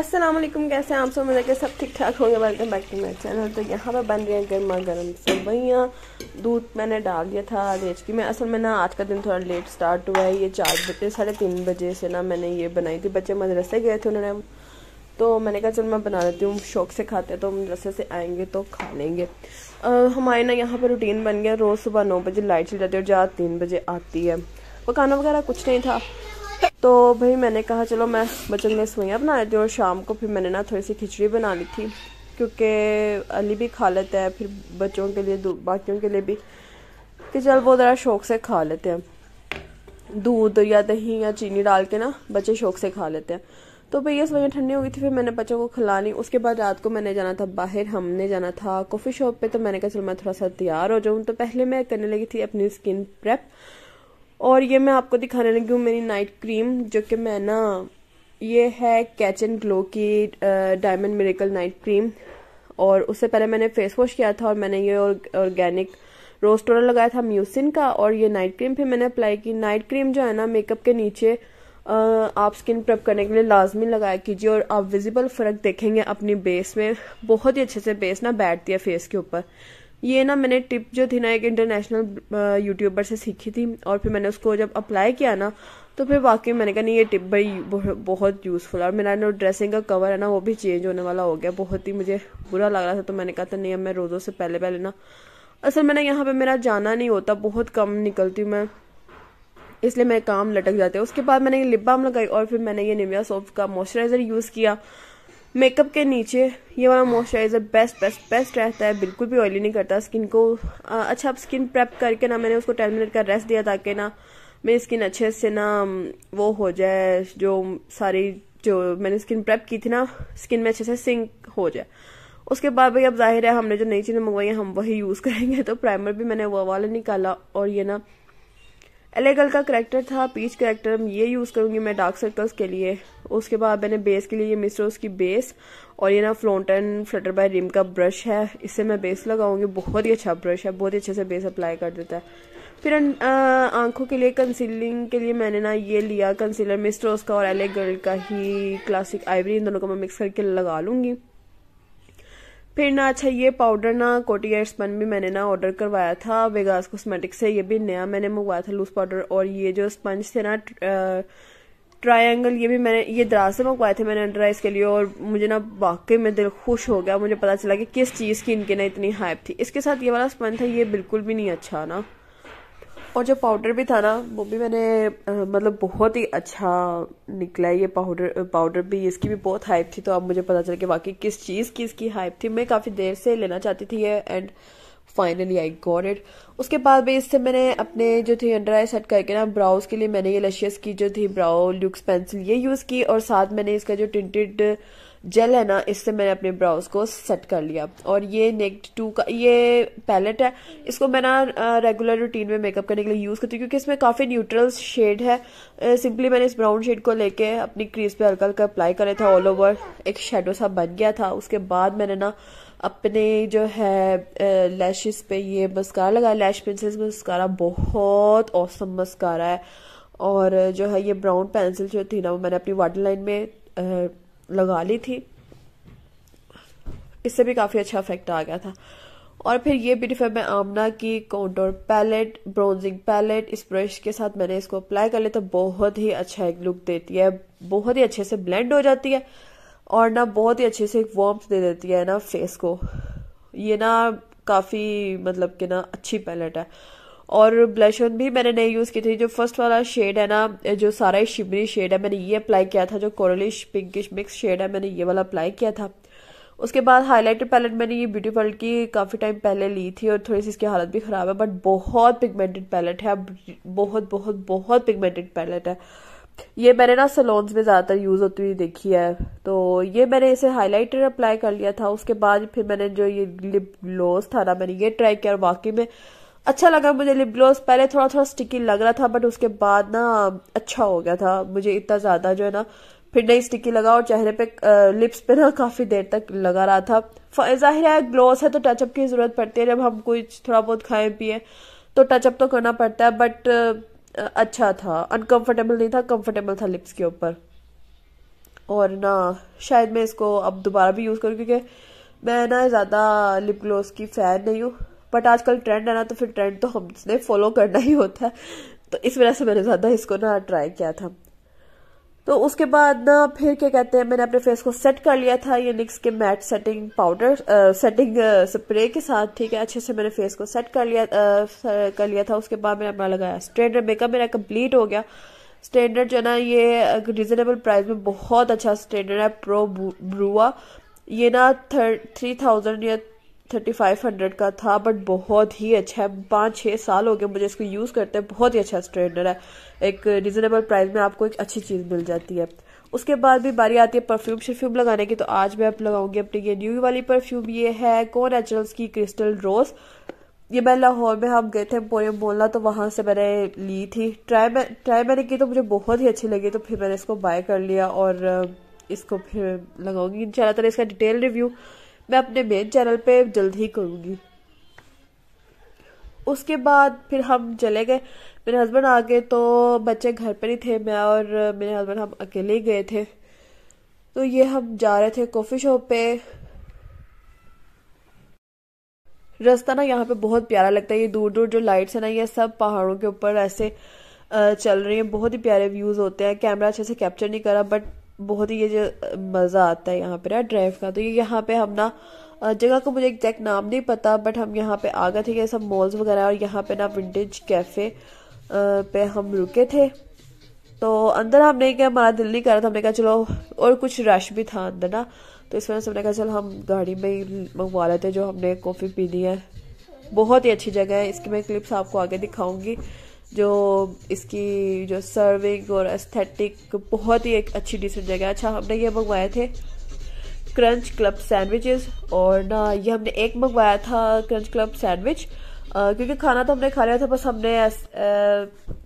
अस्सलाम वालेकुम कैसे हैं आप सब मज़े के सब ठीक ठाक होंगे welcome back to my channel तो यहाँ पर बन रही हैं गर्मा गर्म सेवैयाँ दूध मैंने डाल दिया था रेच की मैं असल में ना आज का दिन थोड़ा लेट स्टार्ट हुआ है ये चार बजे साढ़े तीन बजे से ना मैंने ये बनाई थी बच्चे मदरसे गए थे उन्होंने तो मैंने कहा चल मैं बना देती हूँ शौक से खाते हैं तो मदरसे से आएंगे तो खा लेंगे हमारे ना यहाँ पर रूटीन बन गया रोज़ सुबह नौ बजे लाइट चली जाती है और जहाँ तीन बजे आती है पकाना वगैरह कुछ नहीं था तो भाई मैंने कहा चलो मैं बचन में सुइयाँ बना लेती हूँ और शाम को फिर मैंने ना थोड़ी सी खिचड़ी बना ली थी क्योंकि अली भी खा लेते है फिर बच्चों के लिए बाकियों के लिए भी कि चल वो ज़रा शौक से खा लेते हैं दूध या दही या चीनी डाल के ना बच्चे शौक से खा लेते हैं तो भैया सुबह ठंडी हो गई थी फिर मैंने बच्चों को खिलानी उसके बाद रात को मैंने जाना था बाहर हमने जाना था कॉफ़ी शॉप पे तो मैंने कहा चल मैं थोड़ा सा तैयार हो जाऊँ तो पहले मैं करने लगी थी अपनी स्किन प्रेप और ये मैं आपको दिखाने लगी हूँ मेरी नाइट क्रीम जो कि मैं ना ये है कैच एंड ग्लो की डायमंड मेरिकल नाइट क्रीम और उससे पहले मैंने फेस वॉश किया था और मैंने ये ऑर्गेनिक रोज टोनर लगाया था म्यूसिन का और ये नाइट क्रीम फिर मैंने अप्लाई की नाइट क्रीम जो है ना मेकअप के नीचे आ, आप स्किन प्रप करने के लिए लाजमी लगाया कीजिए और आप विजिबल फ़र्क देखेंगे अपनी बेस में बहुत ही अच्छे से बेस ना बैठती है फेस के ऊपर ये ना मैंने टिप जो थी ना एक इंटरनेशनल यूट्यूबर से सीखी थी और फिर मैंने उसको जब अप्लाई किया ना तो फिर वाकई मैंने कहा नहीं ये टिप भाई बहुत यूज़फुल और मेरा ना ड्रेसिंग का कवर है ना वो भी चेंज होने वाला हो गया बहुत ही मुझे बुरा लग रहा था तो मैंने कहा था नहीं अब मैं रोज़ों से पहले पहले ना असल मैंने यहाँ पे मेरा जाना नहीं होता बहुत कम निकलती हूँ मैं इसलिए मेरे काम लटक जाते उसके बाद मैंने ये लिप बाम लगाई और फिर मैंने ये निविया सोप का मॉइस्चराइज़र यूज़ किया मेकअप के नीचे ये वाला मॉइस्चराइज़र बेस्ट बेस्ट बेस्ट रहता है बिल्कुल भी ऑयली नहीं करता स्किन को आ, अच्छा अब स्किन प्रेप करके ना मैंने उसको टेन मिनट का रेस्ट दिया ताकि ना मेरी स्किन अच्छे से ना वो हो जाए जो सारी जो मैंने स्किन प्रेप की थी ना स्किन में अच्छे से सिंक हो जाए उसके बाद भाई अब जाहिर है हमने जो नई चीज़ें मंगवाई हैं हम वही यूज़ करेंगे तो प्राइमर भी मैंने वो वाला निकाला और ये ना एलेगल का करेक्टर था पीच करेक्टर ये यूज़ करूँगी मैं डार्क सर्कल्स के लिए उसके बाद मैंने बेस के लिए ये मिस्टर्स की बेस और ये ना फ्लोटन फ्लटर बाय रिम का ब्रश है इससे मैं बेस लगाऊंगी बहुत ही अच्छा ब्रश है बहुत ही अच्छे से बेस अप्लाई कर देता है फिर आंखों के लिए कंसीलिंग के लिए मैंने ना ये लिया कंसीलर मिस्टर्स का और एलेगल का ही क्लासिक आइवरी इन दोनों को मैं मिक्स करके लगा लूँगी फिर ना अच्छा ये पाउडर ना कोटिया स्पन भी मैंने ना ऑर्डर करवाया था वेगास कॉस्मेटिक से ये भी नया मैंने मंगवाया था लूज पाउडर और ये जो स्पंज थे ना ट्रायंगल ये भी मैंने ये दराज से मंगवाए थे मैंने अंडर आइज के लिए और मुझे ना वाकई में दिल खुश हो गया मुझे पता चला कि किस चीज़ की इनके ना इतनी हाइप थी इसके साथ ये वाला स्पंज था ये बिल्कुल भी नहीं अच्छा ना और जो पाउडर भी था ना वो भी मैंने मतलब बहुत ही अच्छा निकला है ये पाउडर पाउडर भी इसकी भी बहुत हाइप थी तो अब मुझे पता चल कि बाकी किस चीज़ की इसकी हाइप थी मैं काफ़ी देर से लेना चाहती थी ये and finally I got it उसके बाद भी इससे मैंने अपने जो थी अंडर आई सेट करके ना ब्राउज के लिए मैंने ये लशियस की जो थी ब्राउ लुक्स पेंसिल ये यूज़ की और साथ मैंने इसका जो टिंटेड जेल है ना इससे मैंने अपने ब्राउज को सेट कर लिया और ये नेक्ट टू e का ये पैलेट है इसको मैं ना रेगुलर रूटीन में मेकअप करने के लिए यूज़ करती हूँ क्योंकि इसमें काफ़ी न्यूट्रल शेड है सिंपली मैंने इस ब्राउन शेड को लेके अपनी क्रीज पे हल्का हल्का अप्लाई करा था ऑल ओवर एक शेडो सा बन गया था उसके बाद मैंने ना अपने जो है लैशेस पे ये मस्कारा लगाया लैश पेंसिल मस्कारा बहुत औसम मस्कारा है और जो है ये ब्राउन पेंसिल जो थी ना वो मैंने अपनी वाटर लाइन में लगा ली थी इससे भी काफ़ी अच्छा इफेक्ट आ गया था और फिर ये ब्यूटीफाई मैं आमना की कॉन्टोर पैलेट ब्रोंजिंग पैलेट इस ब्रश के साथ मैंने इसको अप्लाई कर लिया तो बहुत ही अच्छा एक लुक देती है बहुत ही अच्छे से ब्लेंड हो जाती है और ना बहुत ही अच्छे से एक वार्म दे देती है ना फेस को ये ना काफ़ी मतलब कि ना अच्छी पैलेट है और ब्लशर भी मैंने नहीं यूज़ की थी जो फर्स्ट वाला शेड है ना जो सारा ही शिमरी शेड है मैंने ये अप्लाई किया था जो कोरलिश पिंकिश मिक्स शेड है मैंने ये वाला अप्लाई किया था उसके बाद हाइलाइटर पैलेट मैंने ये ब्यूटी पार्लर की काफ़ी टाइम पहले ली थी और थोड़ी सी इसकी हालत भी ख़राब है बट बहुत पिगमेंटेड पैलेट है बहुत बहुत बहुत पिगमेंटेड पैलेट है ये मैंने ना सलोन्स में ज़्यादातर यूज़ होती हुई देखी है तो ये मैंने इसे हाइलाइटर अप्लाई कर लिया था उसके बाद फिर मैंने जो ये लिप ग्लोस था ना मैंने ये ट्राई किया और वाकई में अच्छा लगा मुझे लिप ग्लॉस पहले थोड़ा थोड़ा स्टिकी लग रहा था बट उसके बाद ना अच्छा हो गया था मुझे इतना ज़्यादा जो है ना फिर नहीं स्टिकी लगा और चेहरे पे लिप्स पे ना काफ़ी देर तक लगा रहा था जाहिर है ग्लॉस है तो टचअप की ज़रूरत पड़ती है जब हम कुछ थोड़ा बहुत खाए पिए तो टचअप तो करना पड़ता है बट अच्छा था अनकंफर्टेबल नहीं था कंफर्टेबल था लिप्स के ऊपर और ना शायद मैं इसको अब दोबारा भी यूज़ करूँ क्योंकि मैं ना ज़्यादा लिप ग्लॉस की फ़ैन नहीं हूँ बट आजकल ट्रेंड है ना तो फिर ट्रेंड तो हमने फॉलो करना ही होता है तो इस वजह से मैंने ज़्यादा इसको ना ट्राई किया था तो उसके बाद ना फिर क्या कहते हैं मैंने अपने फेस को सेट कर लिया था ये निक्स के matte setting powder setting spray के साथ ठीक है अच्छे से मैंने फेस को सेट कर लिया आ, कर लिया था उसके बाद मैंने अपना लगाया स्टैंडर्ड मेकअप मेरा कंप्लीट हो गया स्टैंडर्ड जो है ना ये रिजनेबल प्राइस में बहुत अच्छा स्टैंडर्ड है प्रो ब्रुआ ये ना थर्ड थ्री थाउजेंड या थर्टी फाइव हंड्रेड का था बट बहुत ही अच्छा है पाँच छः साल हो गए मुझे इसको यूज़ करते हैं बहुत ही अच्छा स्ट्रेटनर है एक रिजनेबल प्राइस में आपको एक अच्छी चीज़ मिल जाती है उसके बाद भी बारी आती है परफ्यूम शर्फ्यूम लगाने की तो आज मैं आप लगाऊंगी अपनी ये न्यू वाली परफ्यूम ये है को नेचुरल्स की क्रिस्टल रोज़ ये मैं लाहौर में हम गए थे पोरियम बोलना तो वहाँ से मैंने ली थी ट्राई मैं ट्राई मैंने की तो मुझे बहुत ही अच्छी लगी तो फिर मैंने इसको बाय कर लिया और इसको फिर लगाऊंगी इन शाला इसका डिटेल रिव्यू मैं अपने मेन चैनल पे जल्द ही करूँगी उसके बाद फिर हम चले गए मेरे हस्बैंड आ गए तो बच्चे घर पर ही थे मैं और मेरे हस्बैंड हम अकेले ही गए थे तो ये हम जा रहे थे कॉफ़ी शॉप पे रास्ता ना यहाँ पे बहुत प्यारा लगता है ये दूर दूर जो लाइट्स है ना ये सब पहाड़ों के ऊपर ऐसे चल रही है बहुत ही प्यारे व्यूज़ होते हैं कैमरा अच्छे से कैप्चर नहीं करा बट बहुत ही ये जो मज़ा आता है यहाँ पे ना ड्राइव का तो ये यहाँ पे हम ना जगह का मुझे एग्जैक्ट नाम नहीं पता बट हम यहाँ पे आ गए थे ये सब मॉल्स वगैरह और यहाँ पे ना विंटेज कैफ़े पे हम रुके थे तो अंदर हमने क्या हमारा दिल नहीं कर रहा था हमने कहा चलो और कुछ रश भी था अंदर ना तो इस वजह से हमने कहा चलो हम गाड़ी में ही मंगवा लेते जो हमने कॉफ़ी पीनी है बहुत ही अच्छी जगह है इसकी मैं क्लिप्स आपको आगे दिखाऊंगी जो इसकी जो सर्विंग और एस्थेटिक बहुत ही एक अच्छी डिसेंट जगह है अच्छा हमने ये मंगवाए थे क्रंच क्लब सैंडविचेस और ना ये हमने एक मंगवाया था क्रंच क्लब सैंडविच क्योंकि खाना तो हमने खा लिया था बस हमने आ,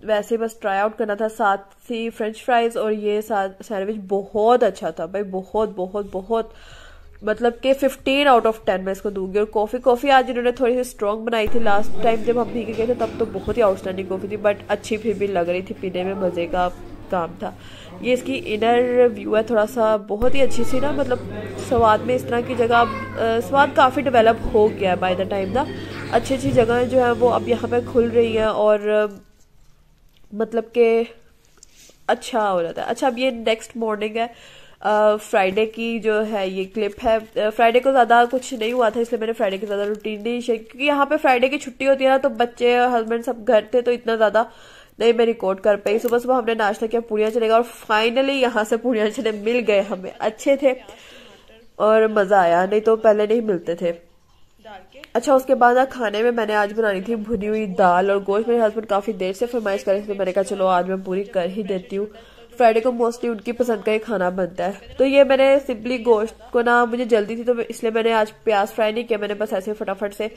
वैसे बस ट्राई आउट करना था साथ ही फ्रेंच फ्राइज और ये सैंडविच बहुत अच्छा था भाई बहुत बहुत बहुत, बहुत मतलब कि 15 आउट ऑफ 10 मैं इसको दूंगी और कॉफ़ी कॉफ़ी आज इन्होंने थोड़ी सी स्ट्रॉन्ग बनाई थी लास्ट टाइम जब हम पी के गए थे तब तो बहुत ही आउटस्टैंडिंग कॉफ़ी थी बट अच्छी फिर भी लग रही थी पीने में मज़े का काम था ये इसकी इनर व्यू है थोड़ा सा बहुत ही अच्छी सी ना मतलब स्वाद में इस तरह की जगह स्वाद काफ़ी डेवलप हो गया है बाय द टाइम ना अच्छी अच्छी जगह जो है वो अब यहाँ पे खुल रही हैं और मतलब के अच्छा हो जाता है अच्छा अब ये नेक्स्ट मॉर्निंग है फ्राइडे की जो है ये क्लिप है फ्राइडे को ज़्यादा कुछ नहीं हुआ था इसलिए मैंने फ्राइडे की ज़्यादा रूटीन नहीं शेयर क्योंकि यहाँ पे फ्राइडे की छुट्टी होती है ना तो बच्चे हस्बैंड सब घर थे तो इतना ज़्यादा नहीं मैं रिकॉर्ड कर पाई सुबह सुबह हमने नाश्ता किया पूड़िया चले और फाइनली यहाँ से पूड़िया चले मिल गए हमें अच्छे थे और मज़ा आया नहीं तो पहले नहीं मिलते थे अच्छा उसके बाद खाने में मैंने आज बनानी थी भुनी हुई दाल और गोश्त मेरे हस्बैंड काफ़ी देर से फरमाइश करे थे तो मैंने कहा चलो आज मैं पूरी कर ही देती हूँ फ्राइडे को मोस्टली उनकी पसंद का ही खाना बनता है तो ये मैंने सिंपली गोश्त को ना मुझे जल्दी थी तो इसलिए मैंने आज प्याज फ्राई नहीं किया मैंने बस ऐसे फटाफट से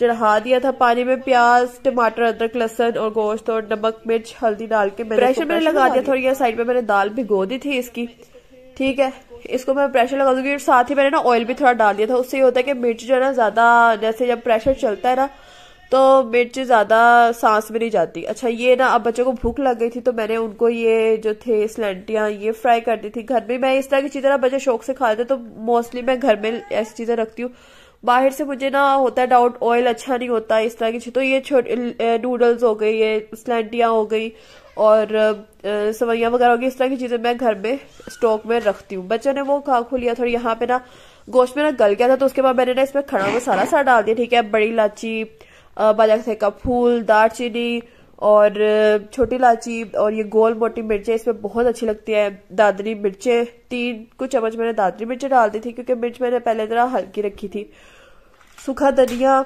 चढ़ा दिया था पानी में प्याज टमाटर अदरक लहसन और गोश्त और नमक मिर्च हल्दी डाल के मैंने प्रेशर मैंने लगा दिया था और यह साइड में मैंने दाल भिगो दी थी इसकी ठीक है इसको मैं प्रेशर लगा दूंगी और साथ ही मैंने ना ऑयल भी थोड़ा डाल दिया था उससे ये होता है कि मिर्च जो है ना ज्यादा जैसे जब प्रेशर चलता है ना तो मिर्च ज़्यादा सांस में नहीं जाती अच्छा ये ना अब बच्चों को भूख लग गई थी तो मैंने उनको ये जो थे स्लेंटियाँ ये फ्राई कर दी थी घर में मैं इस तरह की चीज़ें ना बच्चे शौक से खाते तो मोस्टली मैं घर में ऐसी चीज़ें रखती हूँ बाहर से मुझे ना होता है डाउट ऑयल अच्छा नहीं होता इस तरह की चीज़ तो ये छोटे नूडल्स हो गई ये स्लेंटियाँ हो गई और सवैयाँ वगैरह हो गई इस तरह की चीज़ें मैं घर में स्टॉक में रखती हूँ बच्चों ने वो खा खो लिया थोड़ी यहाँ पे ना गोश्त में ना गल गया था तो उसके बाद मैंने ना इसमें खड़ा मसाला सा डाल दिया ठीक है बड़ी इलायची बाजार से का फूल दालचीनी और छोटी इलाची और ये गोल मोटी मिर्चें इसमें बहुत अच्छी लगती है दादरी मिर्चें तीन कुछ चम्मच मैंने दादरी मिर्चें डाल दी थी क्योंकि मिर्च मैंने पहले तरह हल्की रखी थी सूखा धनिया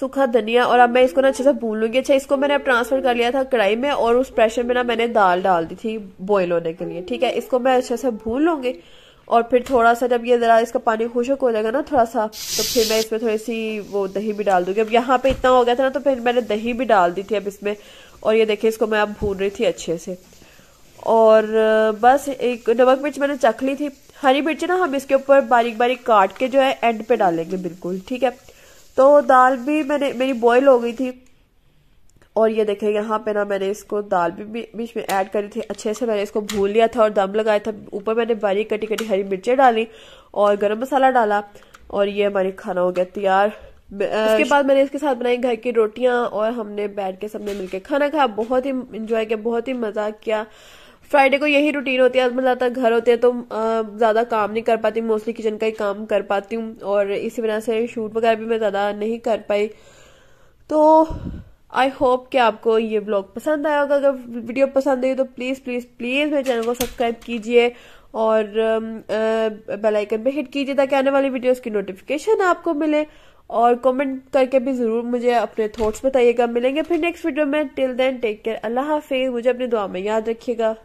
सूखा धनिया और अब मैं इसको ना अच्छे से भून लूंगी अच्छा इसको मैंने अब ट्रांसफर कर लिया था कढ़ाई में और उस प्रेशर में ना मैंने दाल डाल दी थी बॉयल होने के लिए ठीक है इसको मैं अच्छे से भून लूंगी और फिर थोड़ा सा जब ये ज़रा इसका पानी खुशक हो जाएगा ना थोड़ा सा तो फिर मैं इसमें थोड़ी सी वो दही भी डाल दूँगी अब यहाँ पे इतना हो गया था ना तो फिर मैंने दही भी डाल दी थी अब इसमें और ये देखिए इसको मैं अब भून रही थी अच्छे से और बस एक नमक मिर्च मैंने चख ली थी हरी मिर्च ना हम इसके ऊपर बारीक बारीक काट के जो है एंड पे डालेंगे बिल्कुल ठीक है तो दाल भी मैंने मेरी बॉयल हो गई थी और ये देखें यहाँ पे ना मैंने इसको दाल भी बीच में ऐड करी थी अच्छे से मैंने इसको भून लिया था और दम लगाया था ऊपर मैंने बारीक कटी कटी हरी मिर्चें डाली और गरम मसाला डाला और ये हमारी खाना हो गया तैयार उसके बाद मैंने इसके साथ बनाई घर की रोटियां और हमने बैठ के सबने मिलके खाना खाया बहुत ही इंजॉय किया बहुत ही मजा किया फ्राइडे को यही रूटीन होती है तो, ज्यादा घर होते हैं तो ज़्यादा काम नहीं कर पाती मोस्टली किचन का ही काम कर पाती हूँ और इसी वजह से शूट वगैरह भी मैं ज़्यादा नहीं कर पाई तो आई होप कि आपको ये ब्लॉग पसंद आया होगा अगर वीडियो पसंद आई तो प्लीज़ प्लीज़ प्लीज़ मेरे चैनल को सब्सक्राइब कीजिए और बेल um, आइकन uh, पे हिट कीजिए ताकि आने वाली वीडियोस की नोटिफिकेशन आपको मिले और कमेंट करके भी ज़रूर मुझे अपने थॉट्स बताइएगा मिलेंगे फिर नेक्स्ट वीडियो में टिल देन टेक केयर अल्लाह हाफिज़ मुझे अपनी दुआ में याद रखिएगा